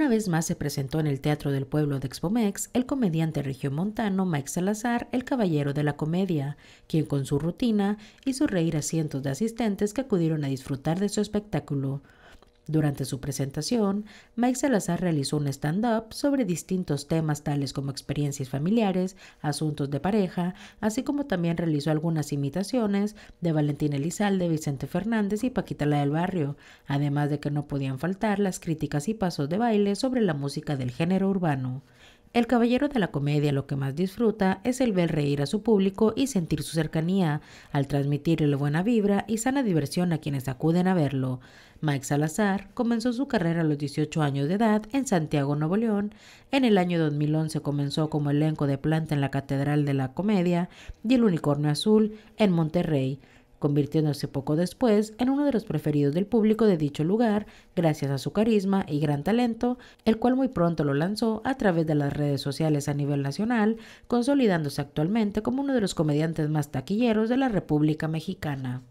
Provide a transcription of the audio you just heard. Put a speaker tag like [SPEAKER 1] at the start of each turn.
[SPEAKER 1] Una vez más se presentó en el Teatro del Pueblo de Expomex el comediante regiomontano Mike Salazar, el caballero de la comedia, quien con su rutina hizo reír a cientos de asistentes que acudieron a disfrutar de su espectáculo. Durante su presentación, Mike Salazar realizó un stand-up sobre distintos temas tales como experiencias familiares, asuntos de pareja, así como también realizó algunas imitaciones de Valentín Elizalde, Vicente Fernández y Paquita la del Barrio, además de que no podían faltar las críticas y pasos de baile sobre la música del género urbano. El caballero de la comedia lo que más disfruta es el ver reír a su público y sentir su cercanía, al transmitirle buena vibra y sana diversión a quienes acuden a verlo. Mike Salazar comenzó su carrera a los 18 años de edad en Santiago, Nuevo León. En el año 2011 comenzó como elenco de planta en la Catedral de la Comedia y el Unicornio Azul en Monterrey convirtiéndose poco después en uno de los preferidos del público de dicho lugar, gracias a su carisma y gran talento, el cual muy pronto lo lanzó a través de las redes sociales a nivel nacional, consolidándose actualmente como uno de los comediantes más taquilleros de la República Mexicana.